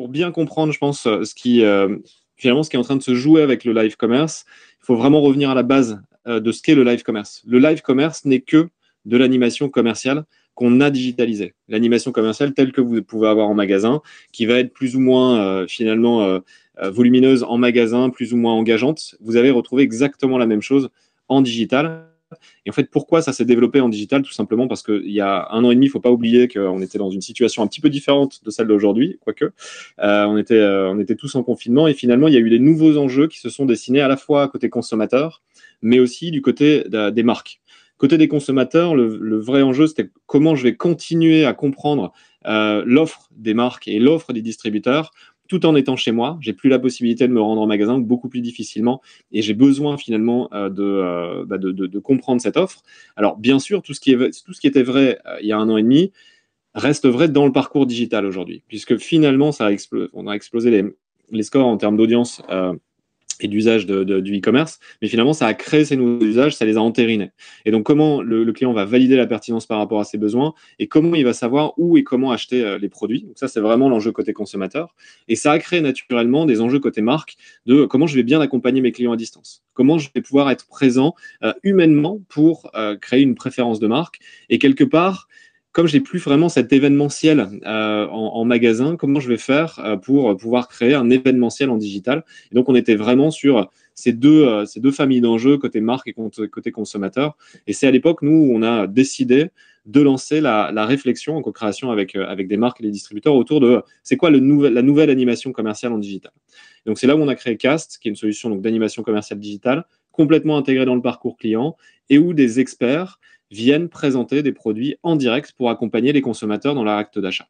pour bien comprendre, je pense, euh, ce qui, euh, finalement, ce qui est en train de se jouer avec le live commerce, il faut vraiment revenir à la base euh, de ce qu'est le live commerce. Le live commerce n'est que de l'animation commerciale qu'on a digitalisée. L'animation commerciale telle que vous pouvez avoir en magasin, qui va être plus ou moins finalement volumineuse en magasin, plus ou moins engageante. Vous avez retrouvé exactement la même chose en digital et en fait, pourquoi ça s'est développé en digital Tout simplement parce qu'il y a un an et demi, il ne faut pas oublier qu'on était dans une situation un petit peu différente de celle d'aujourd'hui, quoique. Euh, on, était, euh, on était tous en confinement et finalement, il y a eu des nouveaux enjeux qui se sont dessinés à la fois côté consommateur, mais aussi du côté des marques. Côté des consommateurs, le, vrai enjeu, c'était comment je vais continuer à comprendre euh, l'offre des marques et l'offre des distributeurs tout en étant chez moi. J'ai plus la possibilité de me rendre en magasin beaucoup plus difficilement et j'ai besoin finalement euh, euh, bah, de, de, comprendre cette offre. Alors bien sûr, tout ce qui, est, tout ce qui était vrai euh, il y a un an et demi reste vrai dans le parcours digital aujourd'hui, puisque finalement, ça on a explosé les, scores en termes d'audience et d'usage du e-commerce, mais finalement, ça a créé ces nouveaux usages, ça les a entérinés. Et donc, comment le, client va valider la pertinence par rapport à ses besoins et comment il va savoir où et comment acheter euh, les produits. Donc, ça, c'est vraiment l'enjeu côté consommateur. Et ça a créé naturellement des enjeux côté marque de comment je vais bien accompagner mes clients à distance, comment je vais pouvoir être présent euh, humainement pour euh, créer une préférence de marque et quelque part, comme j'ai plus vraiment cet événementiel euh, en, magasin, comment je vais faire euh, pour pouvoir créer un événementiel en digital Donc, on était vraiment sur ces deux, euh, ces deux familles d'enjeux, côté marque et côté consommateur. Et c'est à l'époque, nous, on a décidé de lancer la, réflexion en co-création avec, avec des marques et des distributeurs autour de c'est quoi la nouvelle animation commerciale en digital. Donc, c'est là où on a créé Cast, qui est une solution d'animation commerciale digitale complètement intégrée dans le parcours client et où des experts viennent présenter des produits en direct pour accompagner les consommateurs dans leur acte d'achat.